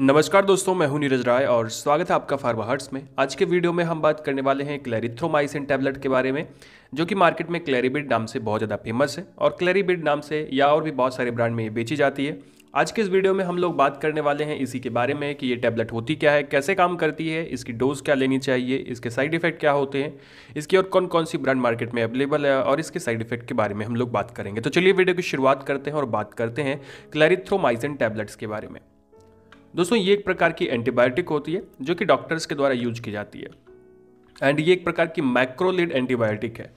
नमस्कार दोस्तों मैं हूं नीरज राय और स्वागत है आपका फार्मा में आज के वीडियो में हम बात करने वाले हैं क्लैरिथ्रोमाइसिन टैबलेट के बारे में जो कि मार्केट में क्लैरीबिड नाम से बहुत ज़्यादा फेमस है और क्लैरीबिड नाम से या और भी बहुत सारे ब्रांड में ये बेची जाती है आज के इस वीडियो में हम लोग बात करने वाले हैं इसी के बारे में कि ये टैबलेट होती क्या है कैसे काम करती है इसकी डोज क्या लेनी चाहिए इसके साइड इफेक्ट क्या होते हैं इसकी और कौन कौन सी ब्रांड मार्केट में अवेलेबल है और इसके साइड इफेक्ट के बारे में हम लोग बात करेंगे तो चलिए वीडियो की शुरुआत करते हैं और बात करते हैं क्लैरिथ्रोमाइसिन टैबलेट्स के बारे में दोस्तों ये एक प्रकार की एंटीबायोटिक होती है जो कि डॉक्टर्स के द्वारा यूज की जाती है एंड ये एक प्रकार की मैक्रोलिड एंटीबायोटिक है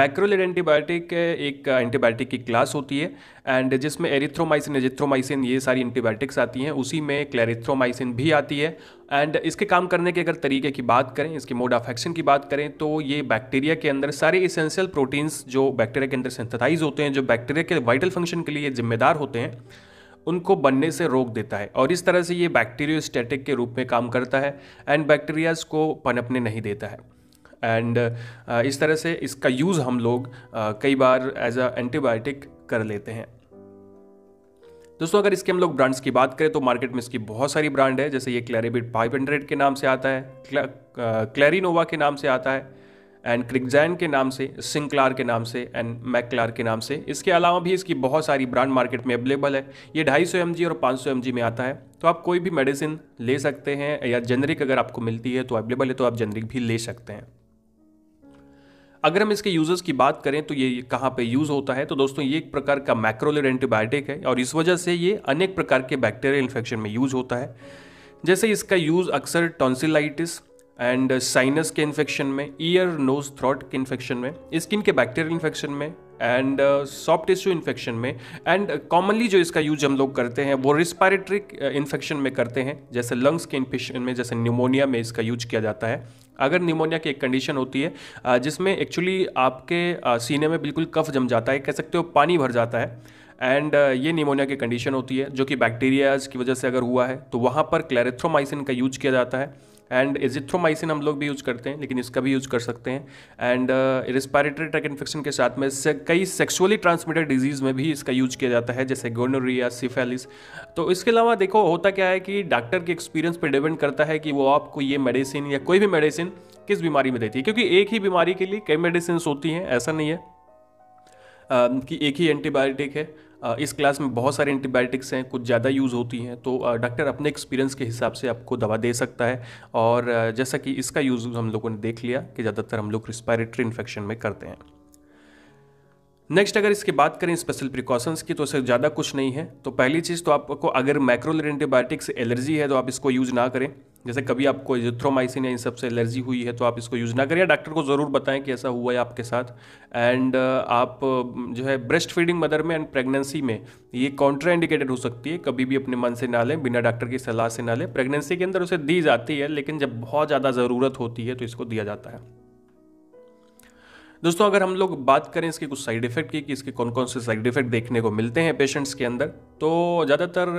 मैक्रोलिड एंटीबायोटिक एक एंटीबायोटिक की क्लास होती है एंड जिसमें एरिथ्रोमाइसिन एजिथ्रोमाइसिन ये सारी एंटीबायोटिक्स आती हैं उसी में क्लेरिथ्रोमाइसिन भी आती है एंड इसके काम करने के अगर तरीके की बात करें इसके मोड ऑफ एक्शन की बात करें तो ये बैक्टीरिया के अंदर सारे इसेंशियल प्रोटीन्स जो बैक्टीरिया के अंदर सिंथेसाइज होते हैं जो बैक्टीरिया के वाइटल फंक्शन के लिए जिम्मेदार होते हैं उनको बनने से रोक देता है और इस तरह से ये स्टेटिक के रूप में काम करता है एंड बैक्टीरियाज को पनपने नहीं देता है एंड uh, इस तरह से इसका यूज़ हम लोग uh, कई बार एज अ एंटीबायोटिक कर लेते हैं दोस्तों अगर इसके हम लोग ब्रांड्स की बात करें तो मार्केट में इसकी बहुत सारी ब्रांड है जैसे ये क्लैरिबिट हंड्रेड के नाम से आता है क्लैरिनोवा uh, के नाम से आता है एंड क्रिगजैन के नाम से सिंकलार के नाम से एंड मैकलार के नाम से इसके अलावा भी इसकी बहुत सारी ब्रांड मार्केट में अवेलेबल है ये ढाई सौ और पाँच सौ में आता है तो आप कोई भी मेडिसिन ले सकते हैं या जेनरिक अगर आपको मिलती है तो अवेलेबल है तो आप जेनरिक भी ले सकते हैं अगर हम इसके यूजर्स की बात करें तो ये कहाँ पे यूज़ होता है तो दोस्तों ये एक प्रकार का मैक्रोलेड एंटीबायोटिक है और इस वजह से ये अनेक प्रकार के बैक्टीरियल इन्फेक्शन में यूज़ होता है जैसे इसका यूज़ अक्सर टॉन्सिलाइटिस एंड साइनस uh, के इन्फेक्शन में ईयर नोज थ्रॉट के इन्फेक्शन में स्किन के बैक्टीरियल इन्फेक्शन में एंड सॉफ्ट टिश्यू इन्फेक्शन में एंड कॉमनली uh, जो इसका यूज हम लोग करते हैं वो रिस्पायरेटरी इन्फेक्शन uh, में करते हैं जैसे लंग्स के इन्फेक्शन में जैसे निमोनिया में इसका यूज किया जाता है अगर निमोनिया की एक कंडीशन होती है जिसमें एक्चुअली आपके सीने में बिल्कुल कफ जम जाता है कह सकते हो पानी भर जाता है एंड ये निमोनिया की कंडीशन होती है जो कि बैक्टीरियाज की वजह से अगर हुआ है तो वहाँ पर क्लैरेथ्रोमाइसिन का यूज किया जाता है एंड एजिथ्रोमाइसिन हम लोग भी यूज करते हैं लेकिन इसका भी यूज कर सकते हैं एंड रेस्पायरेटरी ट्रैक इन्फेक्शन के साथ में से कई सेक्सुअली ट्रांसमिटेड डिजीज़ में भी इसका यूज किया जाता है जैसे गोनोरिया सिफेलिस तो इसके अलावा देखो होता क्या है कि डॉक्टर के एक्सपीरियंस पर डिपेंड करता है कि वो आपको ये मेडिसिन या कोई भी मेडिसिन किस बीमारी में देती है क्योंकि एक ही बीमारी के लिए कई मेडिसिन होती हैं ऐसा नहीं है कि एक ही एंटीबायोटिक है इस क्लास में बहुत सारे एंटीबायोटिक्स हैं कुछ ज़्यादा यूज़ होती हैं तो डॉक्टर अपने एक्सपीरियंस के हिसाब से आपको दवा दे सकता है और जैसा कि इसका यूज़ हम लोगों ने देख लिया कि ज़्यादातर हम लोग रिस्पायरेटरी इन्फेक्शन में करते हैं नेक्स्ट अगर इसकी बात करें स्पेशल प्रिकॉशंस की तो इससे ज़्यादा कुछ नहीं है तो पहली चीज़ तो आपको अगर मैक्रोल एंटीबायोटिक्स एलर्जी है तो आप इसको यूज़ ना करें जैसे कभी आपको जिथ्रोमाइसिन या इन सबसे एलर्जी हुई है तो आप इसको यूज़ ना करें या डॉक्टर को ज़रूर बताएं कि ऐसा हुआ है आपके साथ एंड आप जो है ब्रेस्ट फीडिंग मदर में एंड प्रेगनेंसी में ये कॉन्ट्राइंडिकेटेड हो सकती है कभी भी अपने मन से ना लें बिना डॉक्टर की सलाह से ना लें प्रेगनेंसी के अंदर उसे दी जाती है लेकिन जब बहुत ज़्यादा ज़रूरत होती है तो इसको दिया जाता है दोस्तों अगर हम लोग बात करें इसके कुछ साइड इफेक्ट की कि इसके कौन कौन से साइड इफेक्ट देखने को मिलते हैं पेशेंट्स के अंदर तो ज़्यादातर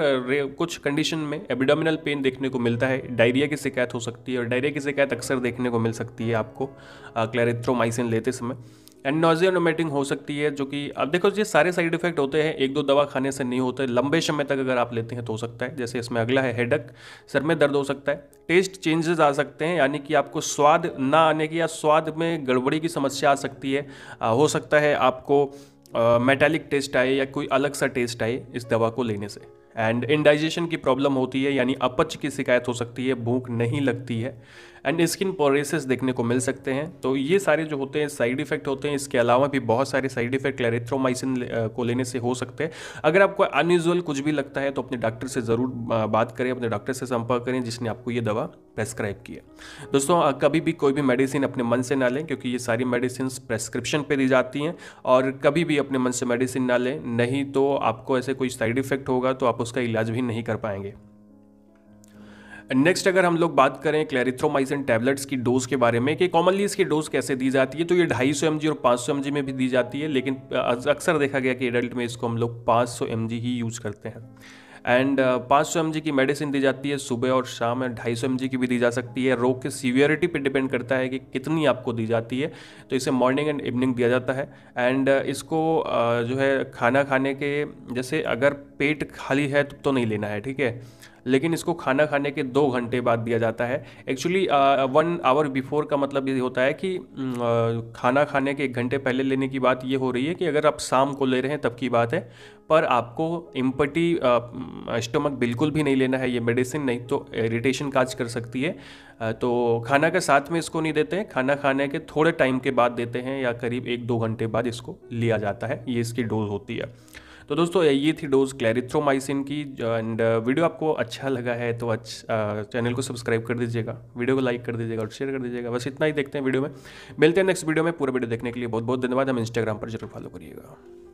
कुछ कंडीशन में एबिडोमिनल पेन देखने को मिलता है डायरिया की शिकायत हो सकती है और डायरिया की शिकायत अक्सर देखने को मिल सकती है आपको क्लैरिथ्रोमाइसिन लेते समय एंड नोजिया नोमेटिंग हो सकती है जो कि अब देखो ये सारे साइड इफेक्ट होते हैं एक दो दवा खाने से नहीं होते लंबे समय तक अगर आप लेते हैं तो हो सकता है जैसे इसमें अगला है हेडक सर में दर्द हो सकता है टेस्ट चेंजेस आ सकते हैं यानी कि आपको स्वाद ना आने की या स्वाद में गड़बड़ी की समस्या आ सकती है आ, हो सकता है आपको मेटालिक टेस्ट आए या कोई अलग सा टेस्ट आए इस दवा को लेने से एंड इनडाइजेशन की प्रॉब्लम होती है यानी अपच की शिकायत हो सकती है भूख नहीं लगती है एंड स्किन पोरेसिस देखने को मिल सकते हैं तो ये सारे जो होते हैं साइड इफेक्ट होते हैं इसके अलावा भी बहुत सारे साइड इफेक्ट क्लेरिथ्रोमाइसिन को लेने से हो सकते हैं अगर आपको अनयूजल कुछ भी लगता है तो अपने डॉक्टर से ज़रूर बात करें अपने डॉक्टर से संपर्क करें जिसने आपको ये दवा प्रेस्क्राइब किया दोस्तों कभी भी कोई भी मेडिसिन अपने मन से ना लें क्योंकि ये सारी मेडिसिन प्रेस्क्रिप्शन पर दी जाती हैं और कभी भी अपने मन से मेडिसिन ना लें नहीं तो आपको ऐसे कोई साइड इफेक्ट होगा तो आप उसका इलाज भी नहीं कर पाएंगे नेक्स्ट अगर हम लोग बात करें क्लैरिथ्रोमाइसिन टैबलेट्स की डोज के बारे में कि कॉमनली इसकी डोज कैसे दी जाती है तो ये ढाई सौ और पाँच सौ में भी दी जाती है लेकिन अक्सर देखा गया कि एडल्ट में इसको हम लोग पाँच सौ ही यूज़ करते हैं एंड uh, पाँच सौ एम जी की मेडिसिन दी जाती है सुबह और शाम में ढाई सौ एम जी की भी दी जा सकती है रोग की सीवियरिटी पर डिपेंड करता है कि कितनी आपको दी जाती है तो इसे मॉर्निंग एंड इवनिंग दिया जाता है एंड uh, इसको uh, जो है खाना खाने के जैसे अगर पेट खाली है तो, तो नहीं लेना है ठीक है लेकिन इसको खाना खाने के दो घंटे बाद दिया जाता है एक्चुअली वन आवर बिफोर का मतलब ये होता है कि mm, खाना खाने के एक घंटे पहले लेने की बात ये हो रही है कि अगर आप शाम को ले रहे हैं तब की बात है पर आपको इम्पटी स्टमक बिल्कुल भी नहीं लेना है ये मेडिसिन नहीं तो इरिटेशन काज कर सकती है तो खाना के साथ में इसको नहीं देते हैं खाना खाने के थोड़े टाइम के बाद देते हैं या करीब एक दो घंटे बाद इसको लिया जाता है ये इसकी डोज होती है तो दोस्तों ये थी डोज क्लैरिथ्रोमाइसिन की एंड वीडियो आपको अच्छा लगा है तो अच्छा चैनल को सब्सक्राइब कर दीजिएगा वीडियो को लाइक कर दीजिएगा और शेयर कर दीजिएगा बस इतना ही देखते हैं वीडियो में मिलते हैं नेक्स्ट वीडियो में पूरा वीडियो देखने के लिए बहुत बहुत धन्यवाद हम इंस्टाग्राम पर जरूर फॉलो करिएगा